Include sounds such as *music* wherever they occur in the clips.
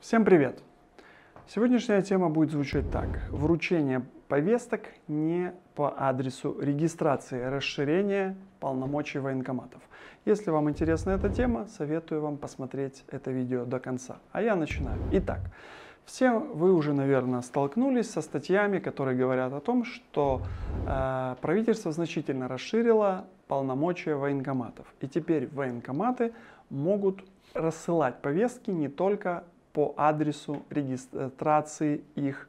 Всем привет! Сегодняшняя тема будет звучать так. Вручение повесток не по адресу регистрации, расширение полномочий военкоматов. Если вам интересна эта тема, советую вам посмотреть это видео до конца. А я начинаю. Итак, все вы уже, наверное, столкнулись со статьями, которые говорят о том, что э, правительство значительно расширило полномочия военкоматов. И теперь военкоматы могут рассылать повестки не только по адресу регистрации их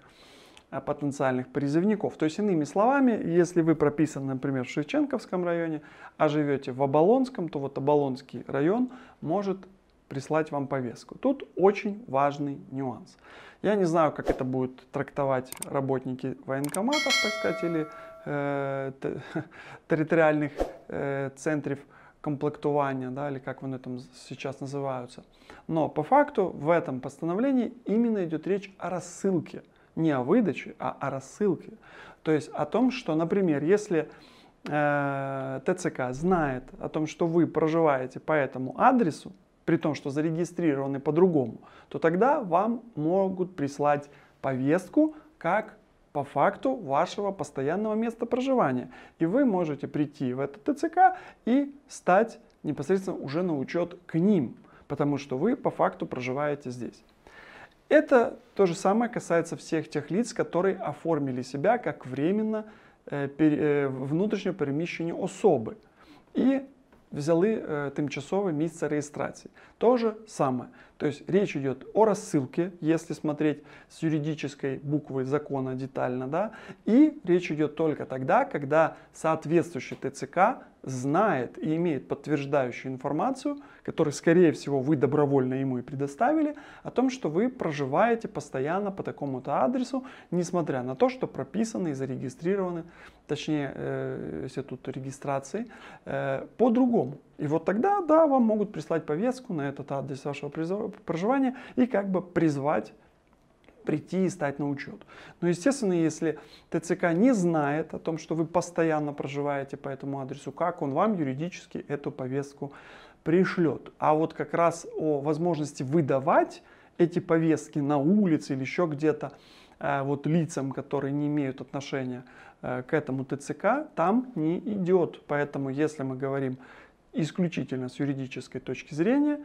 э, потенциальных призывников. То есть, иными словами, если вы прописаны, например, в Шевченковском районе, а живете в Оболонском, то вот Оболонский район может прислать вам повестку. Тут очень важный нюанс. Я не знаю, как это будут трактовать работники военкоматов, так сказать, или э, *laughs* территориальных э, центров комплектования, да, или как они там сейчас называются. Но по факту в этом постановлении именно идет речь о рассылке. Не о выдаче, а о рассылке. То есть о том, что, например, если э, ТЦК знает о том, что вы проживаете по этому адресу, при том, что зарегистрированы по-другому, то тогда вам могут прислать повестку как по факту вашего постоянного места проживания. И вы можете прийти в этот ТЦК и стать непосредственно уже на учет к ним, потому что вы по факту проживаете здесь. Это то же самое касается всех тех лиц, которые оформили себя как временно э, э перемещение особы и взяли е, э, тимчасове місце регистрации. То же самое. То есть речь идет о рассылке, если смотреть с юридической буквы закона детально, да, и речь идет только тогда, когда соответствующий ТЦК знает и имеет подтверждающую информацию, которую, скорее всего, вы добровольно ему и предоставили, о том, что вы проживаете постоянно по такому-то адресу, несмотря на то, что прописаны и зарегистрированы, точнее, э, если тут регистрации, э, по-другому. И вот тогда, да, вам могут прислать повестку на этот адрес вашего проживания и как бы призвать прийти и стать на учет. Но, естественно, если ТЦК не знает о том, что вы постоянно проживаете по этому адресу, как он вам юридически эту повестку пришлет. А вот как раз о возможности выдавать эти повестки на улице или еще где-то э, вот лицам, которые не имеют отношения э, к этому ТЦК, там не идет. Поэтому, если мы говорим исключительно с юридической точки зрения,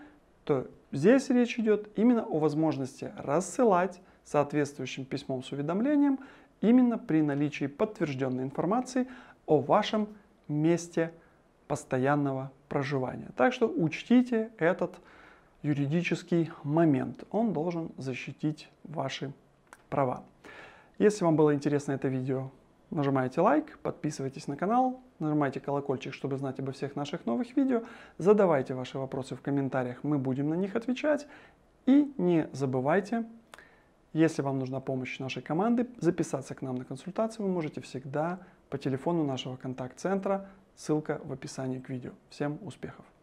то здесь речь идет именно о возможности рассылать соответствующим письмом с уведомлением именно при наличии подтвержденной информации о вашем месте постоянного проживания. Так что учтите этот юридический момент. Он должен защитить ваши права. Если вам было интересно это видео, Нажимайте лайк, подписывайтесь на канал, нажимайте колокольчик, чтобы знать обо всех наших новых видео, задавайте ваши вопросы в комментариях, мы будем на них отвечать. И не забывайте, если вам нужна помощь нашей команды, записаться к нам на консультацию вы можете всегда по телефону нашего контакт-центра, ссылка в описании к видео. Всем успехов!